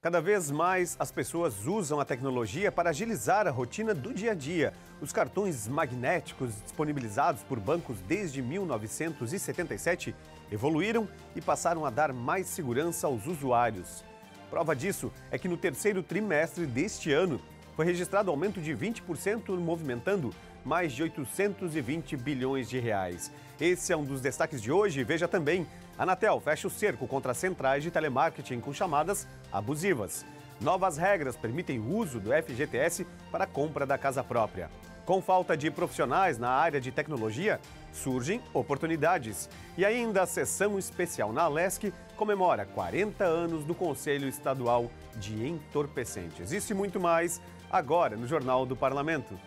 Cada vez mais as pessoas usam a tecnologia para agilizar a rotina do dia a dia. Os cartões magnéticos disponibilizados por bancos desde 1977 evoluíram e passaram a dar mais segurança aos usuários. Prova disso é que no terceiro trimestre deste ano foi registrado aumento de 20%, movimentando mais de 820 bilhões de reais. Esse é um dos destaques de hoje. Veja também: a Anatel fecha o cerco contra centrais de telemarketing com chamadas abusivas. Novas regras permitem o uso do FGTS para a compra da casa própria. Com falta de profissionais na área de tecnologia, surgem oportunidades. E ainda a sessão especial na Alesc comemora 40 anos do Conselho Estadual de Entorpecentes. Isso e muito mais agora no Jornal do Parlamento.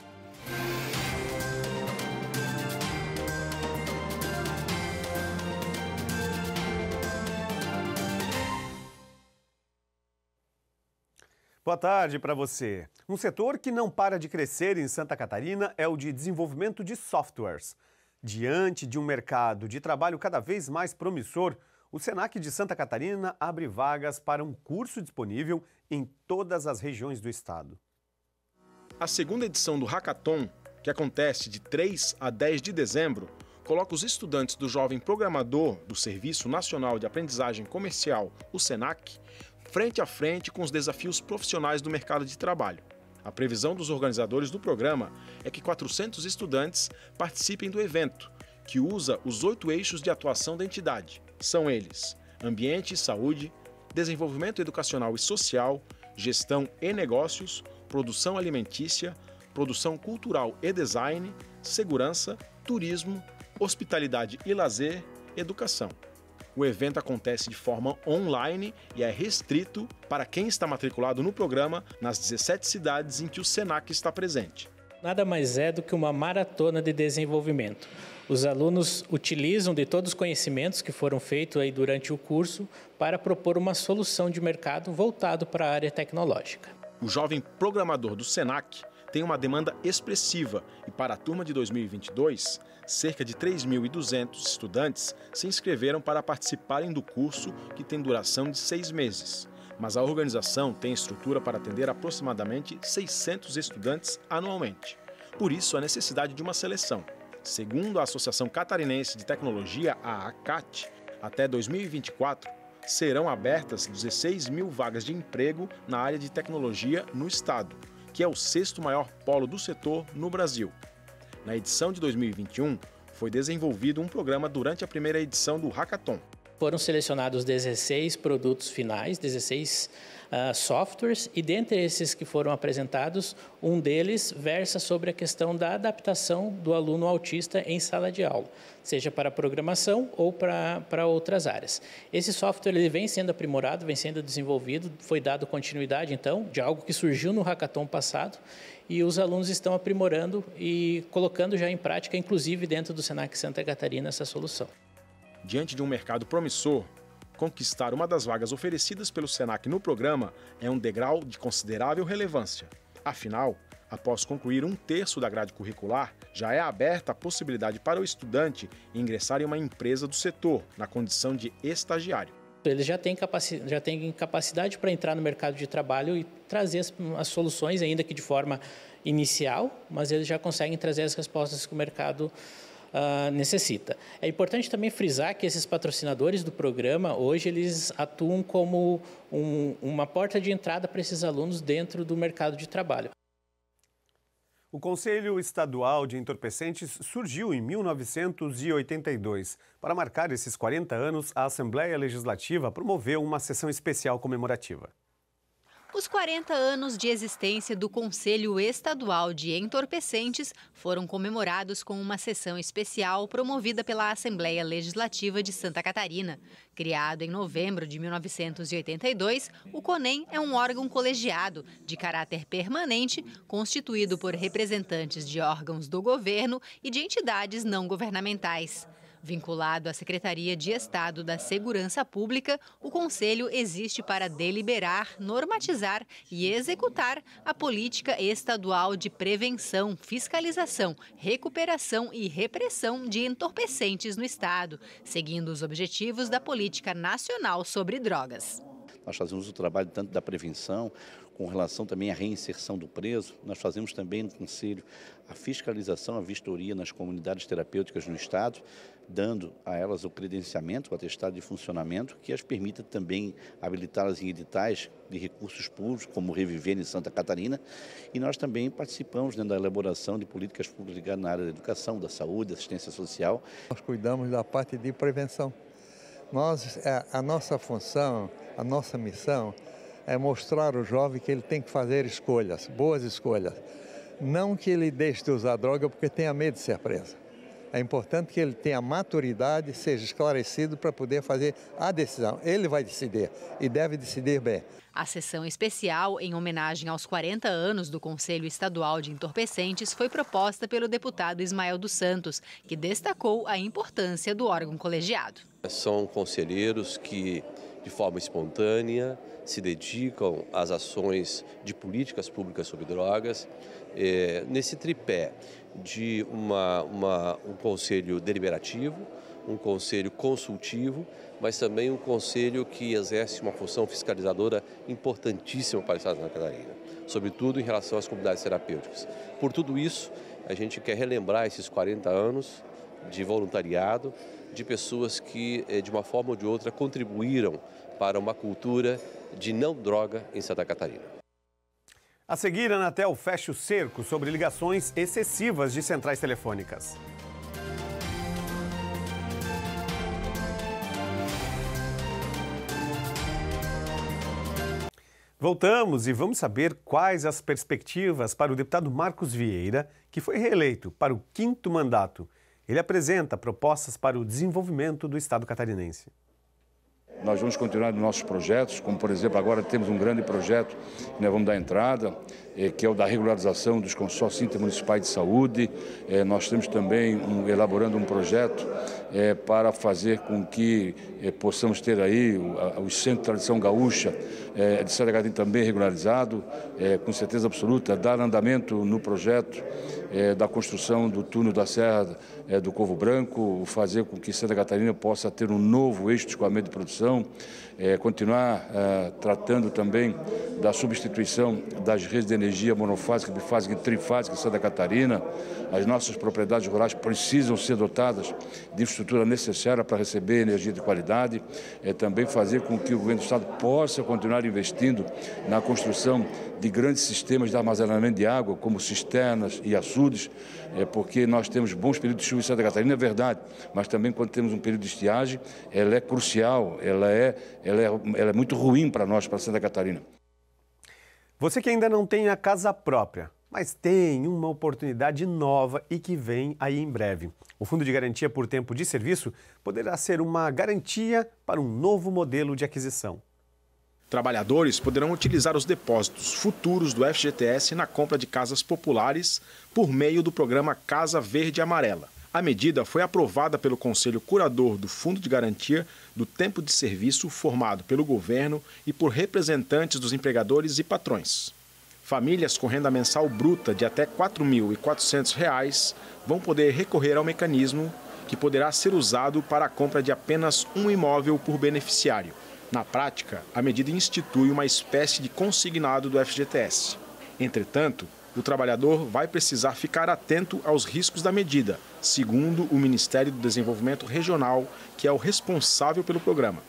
Boa tarde para você. Um setor que não para de crescer em Santa Catarina é o de desenvolvimento de softwares. Diante de um mercado de trabalho cada vez mais promissor, o SENAC de Santa Catarina abre vagas para um curso disponível em todas as regiões do estado. A segunda edição do Hackathon, que acontece de 3 a 10 de dezembro, coloca os estudantes do Jovem Programador do Serviço Nacional de Aprendizagem Comercial, o SENAC, frente a frente com os desafios profissionais do mercado de trabalho. A previsão dos organizadores do programa é que 400 estudantes participem do evento, que usa os oito eixos de atuação da entidade. São eles: ambiente e saúde, desenvolvimento educacional e social, gestão e negócios, produção alimentícia, produção cultural e design, segurança, turismo, hospitalidade e lazer, educação. O evento acontece de forma online e é restrito para quem está matriculado no programa nas 17 cidades em que o SENAC está presente. Nada mais é do que uma maratona de desenvolvimento. Os alunos utilizam de todos os conhecimentos que foram feitos aí durante o curso para propor uma solução de mercado voltado para a área tecnológica. O jovem programador do SENAC tem uma demanda expressiva e, para a turma de 2022, cerca de 3.200 estudantes se inscreveram para participarem do curso, que tem duração de seis meses. Mas a organização tem estrutura para atender aproximadamente 600 estudantes anualmente. Por isso, a necessidade de uma seleção. Segundo a Associação Catarinense de Tecnologia, a ACAT, até 2024 serão abertas 16 mil vagas de emprego na área de tecnologia no estado que é o sexto maior polo do setor no Brasil. Na edição de 2021, foi desenvolvido um programa durante a primeira edição do Hackathon, foram selecionados 16 produtos finais, 16 uh, ah, softwares, e dentre esses que foram apresentados, um deles versa sobre a questão da adaptação do aluno autista em sala de aula, seja para programação ou para, outras áreas. Esse software ele vem sendo aprimorado, vem sendo desenvolvido, foi dado continuidade, então, de algo que surgiu no hackathon passado, e os alunos estão aprimorando e colocando já em prática, inclusive dentro do Senac Santa Catarina, essa solução. Diante de um mercado promissor, conquistar uma das vagas oferecidas pelo SENAC no programa é um degrau de considerável relevância. Afinal, após concluir um terço da grade curricular, já é aberta a possibilidade para o estudante ingressar em uma empresa do setor, na condição de estagiário. Eles já têm, capaci já têm capacidade para entrar no mercado de trabalho e trazer as, as soluções, ainda que de forma inicial, mas eles já conseguem trazer as respostas que o mercado uh, necessita. É importante também frisar que esses patrocinadores do programa, hoje, eles atuam como um, uma porta de entrada para esses alunos dentro do mercado de trabalho. O Conselho Estadual de Entorpecentes surgiu em 1982. Para marcar esses 40 anos, a Assembleia Legislativa promoveu uma sessão especial comemorativa. Os 40 anos de existência do Conselho Estadual de Entorpecentes foram comemorados com uma sessão especial promovida pela Assembleia Legislativa de Santa Catarina. Criado em novembro de 1982, o CONEM é um órgão colegiado de caráter permanente, constituído por representantes de órgãos do governo e de entidades não governamentais. Vinculado à Secretaria de Estado da Segurança Pública, o Conselho existe para deliberar, normatizar e executar a política estadual de prevenção, fiscalização, recuperação e repressão de entorpecentes no Estado, seguindo os objetivos da Política Nacional sobre Drogas. Nós fazemos o trabalho tanto da prevenção, com relação também à reinserção do preso. Nós fazemos também no Conselho a fiscalização, a vistoria nas comunidades terapêuticas no Estado, dando a elas o credenciamento, o atestado de funcionamento, que as permita também habilitá-las em editais de recursos públicos, como Reviver em Santa Catarina. E nós também participamos né, da elaboração de políticas públicas ligadas na área da educação, da saúde, da assistência social. Nós cuidamos da parte de prevenção. Nós, a, é, a nossa função, a nossa missão é mostrar ao jovem que ele tem que fazer escolhas, boas escolhas. Não que ele deixe de usar droga porque tenha medo de ser preso. É importante que ele tenha maturidade, seja esclarecido para poder fazer a decisão. Ele vai decidir e deve decidir bem. A sessão especial em homenagem aos 40 anos do Conselho Estadual de Entorpecentes foi proposta pelo deputado Ismael dos Santos, que destacou a importância do órgão colegiado. São conselheiros que de forma espontânea, se dedicam às ações de políticas públicas sobre drogas. É, nesse tripé de uma, uma, um conselho deliberativo, um conselho consultivo, mas também um conselho que exerce uma função fiscalizadora importantíssima para o Estado da Catarina, sobretudo em relação às comunidades terapêuticas. Por tudo isso, a gente quer relembrar esses 40 anos de voluntariado, de pessoas que, eh, de uma forma ou de outra, contribuíram para uma cultura de não droga em Santa Catarina. A seguir, a Anatel fecha o cerco sobre ligações excessivas de centrais telefônicas. Voltamos e vamos saber quais as perspectivas para o deputado Marcos Vieira, que foi reeleito para o quinto mandato ele apresenta propostas para o desenvolvimento do Estado catarinense. Nós vamos continuar nos nossos projetos, como por exemplo, agora temos um grande projeto que nós vamos dar entrada, eh, que é o da regularização dos consórcios intermunicipais de saúde. Eh, nós temos também um, elaborando um projeto eh, para fazer com que possamos ter aí o Centro de Tradição Gaúcha de Santa Catarina também regularizado, com certeza absoluta, dar andamento no projeto é, da construção do túnel da Serra é, do Corvo Branco, fazer com que Santa Catarina possa ter um novo eixo de escoamento de produção, é, continuar é, tratando também da substituição das redes de energia monofásica, bifásica e trifásica em Santa Catarina. As nossas propriedades rurais precisam ser dotadas de infraestrutura necessária para receber energia de qualidade. É, também fazer com que o governo do Estado possa continuar investindo na construção de grandes sistemas de armazenamento de água, como cisternas e açúcar é porque nós temos bons períodos de chuva em Santa Catarina, é verdade, mas também quando temos um período de estiagem, ela é crucial, ela é, ela é, ela é muito ruim para nós, para Santa Catarina. Você que ainda não tem a casa própria, mas tem uma oportunidade nova e que vem aí em breve. O Fundo de Garantia por Tempo de Serviço poderá ser uma garantia para um novo modelo de aquisição. Trabalhadores poderão utilizar os depósitos futuros do FGTS na compra de casas populares por meio do programa Casa Verde Amarela. A medida foi aprovada pelo Conselho Curador do Fundo de Garantia do Tempo de Serviço, formado pelo governo e por representantes dos empregadores e patrões. Famílias com renda mensal bruta de até R$ 4.400 vão poder recorrer ao mecanismo, que poderá ser usado para a compra de apenas um imóvel por beneficiário. Na prática, a medida institui uma espécie de consignado do FGTS. Entretanto, o trabalhador vai precisar ficar atento aos riscos da medida, segundo o Ministério do Desenvolvimento Regional, que é o responsável pelo programa.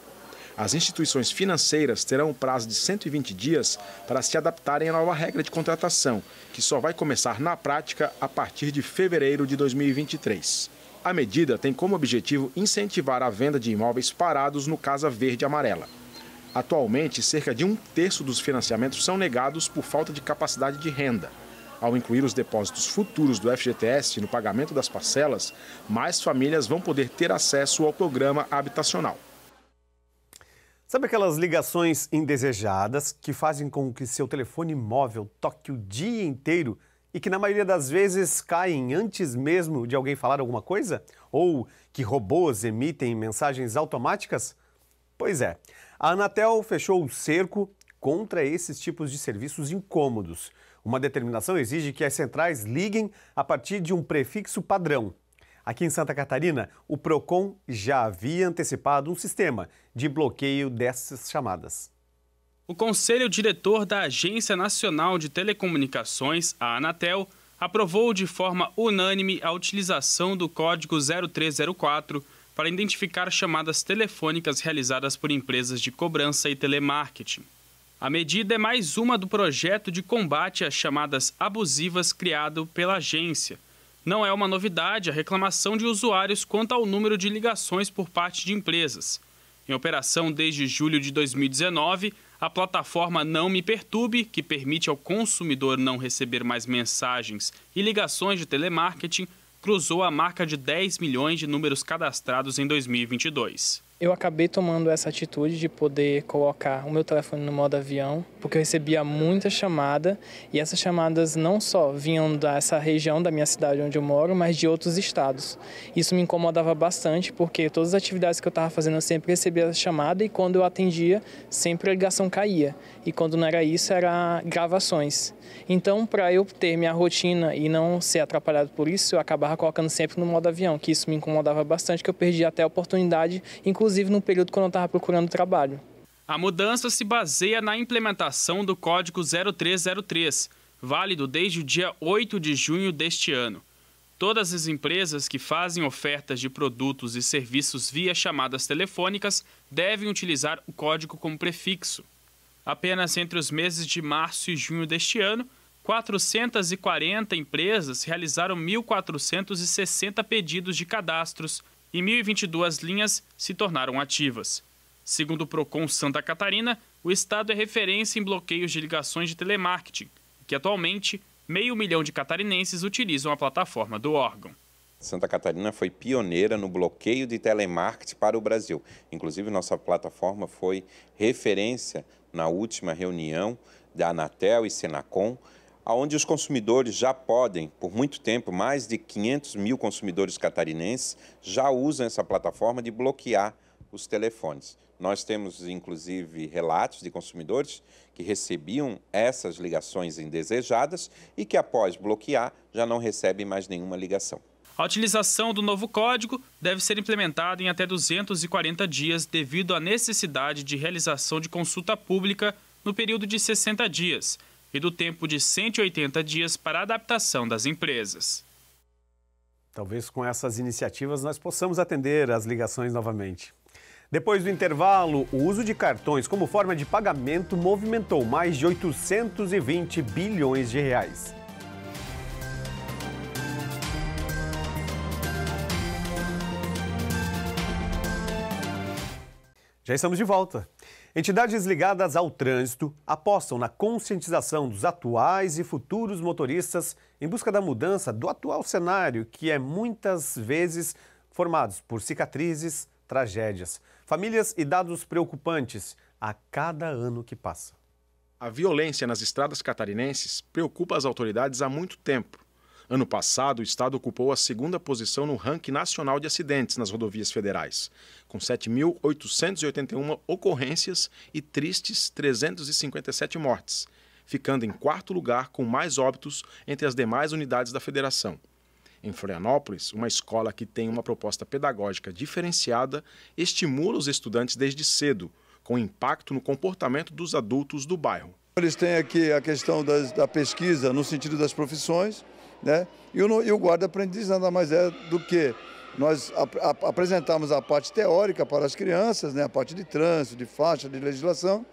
As instituições financeiras terão um prazo de 120 dias para se adaptarem à nova regra de contratação, que só vai começar na prática a partir de fevereiro de 2023. A medida tem como objetivo incentivar a venda de imóveis parados no Casa Verde Amarela. Atualmente, cerca de um terço dos financiamentos são negados por falta de capacidade de renda. Ao incluir os depósitos futuros do FGTS no pagamento das parcelas, mais famílias vão poder ter acesso ao programa habitacional. Sabe aquelas ligações indesejadas que fazem com que seu telefone móvel toque o dia inteiro e que na maioria das vezes caem antes mesmo de alguém falar alguma coisa? Ou que robôs emitem mensagens automáticas? Pois é, a Anatel fechou o cerco contra esses tipos de serviços incômodos. Uma determinação exige que as centrais liguem a partir de um prefixo padrão. Aqui em Santa Catarina, o Procon já havia antecipado um sistema de bloqueio dessas chamadas o Conselho Diretor da Agência Nacional de Telecomunicações, a Anatel, aprovou de forma unânime a utilização do código 0304 para identificar chamadas telefônicas realizadas por empresas de cobrança e telemarketing. A medida é mais uma do projeto de combate às chamadas abusivas criado pela agência. Não é uma novidade a reclamação de usuários quanto ao número de ligações por parte de empresas. Em operação desde julho de 2019, a plataforma Não Me Perturbe, que permite ao consumidor não receber mais mensagens e ligações de telemarketing, cruzou a marca de 10 milhões de números cadastrados em 2022 eu acabei tomando essa atitude de poder colocar o meu telefone no modo avião, porque eu recebia muita chamada e essas chamadas não só vinham dessa região da minha cidade onde eu moro, mas de outros estados. Isso me incomodava bastante, porque todas as atividades que eu estava fazendo eu sempre recebia a chamada e quando eu atendia, sempre a ligação caía. E quando não era isso, era gravações. Então, para eu ter minha rotina e não ser atrapalhado por isso, eu acabava colocando sempre no modo avião, que isso me incomodava bastante, que eu perdia até a oportunidade, inclusive inclusive no período quando eu estava procurando trabalho. A mudança se baseia na implementação do Código 0303, válido desde o dia 8 de junho deste ano. Todas as empresas que fazem ofertas de produtos e serviços via chamadas telefônicas devem utilizar o código como prefixo. Apenas entre os meses de março e junho deste ano, 440 empresas realizaram 1.460 pedidos de cadastros e 1.022 linhas se tornaram ativas. Segundo o Procon Santa Catarina, o estado é referência em bloqueios de ligações de telemarketing, que atualmente meio milhão de catarinenses utilizam a plataforma do órgão. Santa Catarina foi pioneira no bloqueio de telemarketing para o Brasil. Inclusive, nossa plataforma foi referência na última reunião da Anatel e Senacom, onde os consumidores já podem, por muito tempo, mais de 500 mil consumidores catarinenses já usam essa plataforma de bloquear os telefones. Nós temos, inclusive, relatos de consumidores que recebiam essas ligações indesejadas e que, após bloquear, já não recebem mais nenhuma ligação. A utilização do novo código deve ser implementada em até 240 dias, devido à necessidade de realização de consulta pública no período de 60 dias e do tempo de 180 dias para a adaptação das empresas. Talvez com essas iniciativas nós possamos atender as ligações novamente. Depois do intervalo, o uso de cartões como forma de pagamento movimentou mais de 820 bilhões de reais. Já estamos de volta. Entidades ligadas ao trânsito apostam na conscientização dos atuais e futuros motoristas em busca da mudança do atual cenário, que é muitas vezes formado por cicatrizes, tragédias, famílias e dados preocupantes a cada ano que passa. A violência nas estradas catarinenses preocupa as autoridades há muito tempo. Ano passado, o estado ocupou a segunda posição no ranking nacional de acidentes nas rodovias federais, com 7.881 ocorrências e tristes 357 mortes, ficando em quarto lugar com mais óbitos entre as demais unidades da federação. Em Florianópolis, uma escola que tem uma proposta pedagógica diferenciada estimula os estudantes desde cedo, com impacto no comportamento dos adultos do bairro. Eles têm aqui a questão da pesquisa no sentido das profissões, né? E, o, e o guarda-aprendiz nada mais é do que nós ap ap apresentamos a parte teórica para as crianças, né? a parte de trânsito, de faixa, de legislação,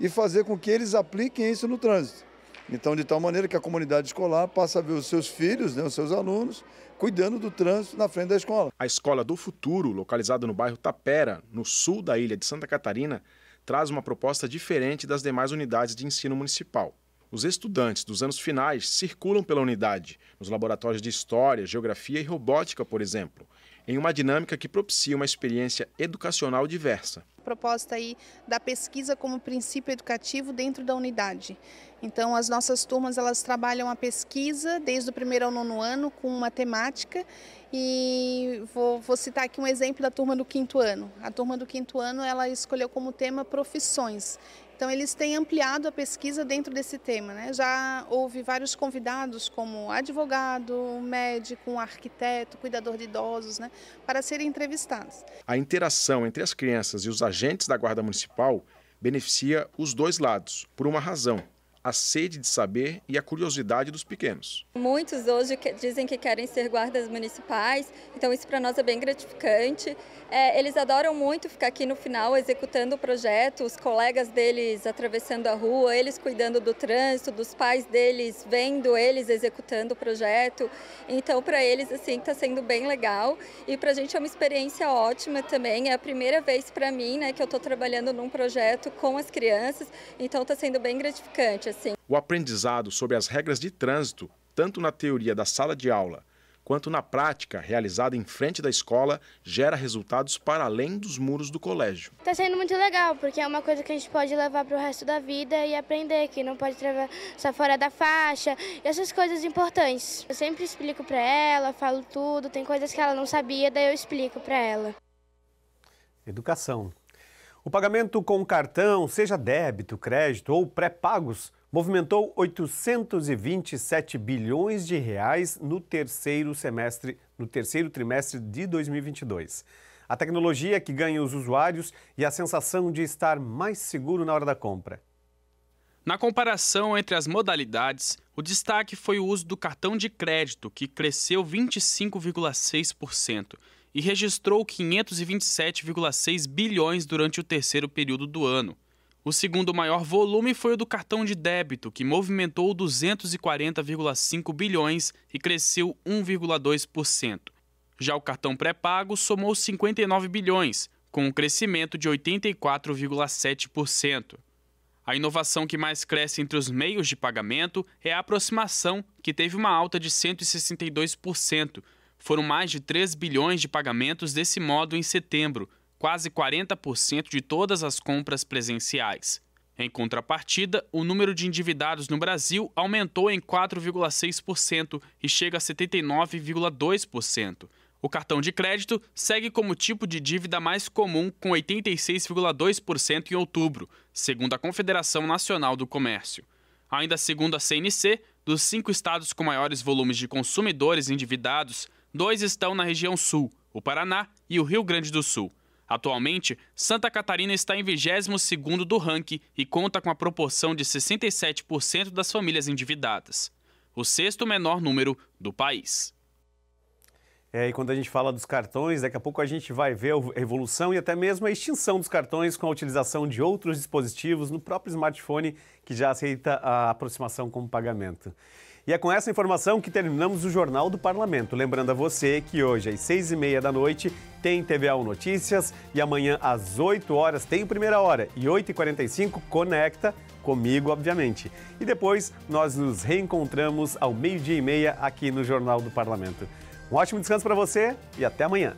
e fazer com que eles apliquem isso no trânsito. Então, de tal maneira que a comunidade escolar passa a ver os seus filhos, né, os seus alunos, cuidando do trânsito na frente da escola. A Escola do Futuro, localizada no bairro Tapera, no sul da ilha de Santa Catarina, traz uma proposta diferente das demais unidades de ensino municipal. Os estudantes dos anos finais circulam pela unidade, nos laboratórios de História, Geografia e Robótica, por exemplo, em uma dinâmica que propicia uma experiência educacional diversa. A proposta aí da pesquisa como princípio educativo dentro da unidade. Então, as nossas turmas elas trabalham a pesquisa desde o primeiro ao nono ano com uma temática e vou, vou citar aqui um exemplo da turma do quinto ano. A turma do quinto ano ela escolheu como tema profissões. Então, eles têm ampliado a pesquisa dentro desse tema. Né? Já houve vários convidados, como advogado, médico, arquiteto, cuidador de idosos, né? para serem entrevistados. A interação entre as crianças e os agentes da Guarda Municipal beneficia os dois lados, por uma razão a sede de saber e a curiosidade dos pequenos. Muitos hoje que dizem que querem ser guardas municipais, então isso para nós é bem gratificante. É, eles adoram muito ficar aqui no final executando o projeto, os colegas deles atravessando a rua, eles cuidando do trânsito, dos pais deles vendo eles executando o projeto. Então para eles assim está sendo bem legal e para a gente é uma experiência ótima também. É a primeira vez para mim né, que eu estou trabalhando num projeto com as crianças, então está sendo bem gratificante assim. O aprendizado sobre as regras de trânsito, tanto na teoria da sala de aula quanto na prática realizada em frente da escola, gera resultados para além dos muros do colégio. Está sendo muito legal, porque é uma coisa que a gente pode levar para o resto da vida e aprender, que não pode atravessar fora da faixa, e essas coisas importantes. Eu sempre explico para ela, falo tudo, tem coisas que ela não sabia, daí eu explico para ela. Educação. O pagamento com cartão, seja débito, crédito ou pré-pagos, movimentou 827 bilhões de reais no terceiro semestre, no terceiro trimestre de 2022. A tecnologia que ganha os usuários e a sensação de estar mais seguro na hora da compra. Na comparação entre as modalidades, o destaque foi o uso do cartão de crédito, que cresceu 25,6% e registrou 527,6 bilhões durante o terceiro período do ano. O segundo maior volume foi o do cartão de débito, que movimentou 240,5 bilhões e cresceu 1,2%. Já o cartão pré-pago somou 59 bilhões, com um crescimento de 84,7%. A inovação que mais cresce entre os meios de pagamento é a aproximação, que teve uma alta de 162%. Foram mais de 3 bilhões de pagamentos desse modo em setembro, quase 40% de todas as compras presenciais. Em contrapartida, o número de endividados no Brasil aumentou em 4,6% e chega a 79,2%. O cartão de crédito segue como tipo de dívida mais comum, com 86,2% em outubro, segundo a Confederação Nacional do Comércio. Ainda segundo a CNC, dos cinco estados com maiores volumes de consumidores endividados, dois estão na região sul, o Paraná e o Rio Grande do Sul. Atualmente, Santa Catarina está em 22º do ranking e conta com a proporção de 67% das famílias endividadas, o sexto menor número do país. É, e quando a gente fala dos cartões, daqui a pouco a gente vai ver a evolução e até mesmo a extinção dos cartões com a utilização de outros dispositivos no próprio smartphone que já aceita a aproximação como pagamento. E é com essa informação que terminamos o Jornal do Parlamento. Lembrando a você que hoje, às seis e meia da noite, tem TVA Notícias e amanhã, às 8 horas, tem Primeira Hora e 8h45, Conecta comigo, obviamente. E depois nós nos reencontramos ao meio-dia e meia aqui no Jornal do Parlamento. Um ótimo descanso para você e até amanhã.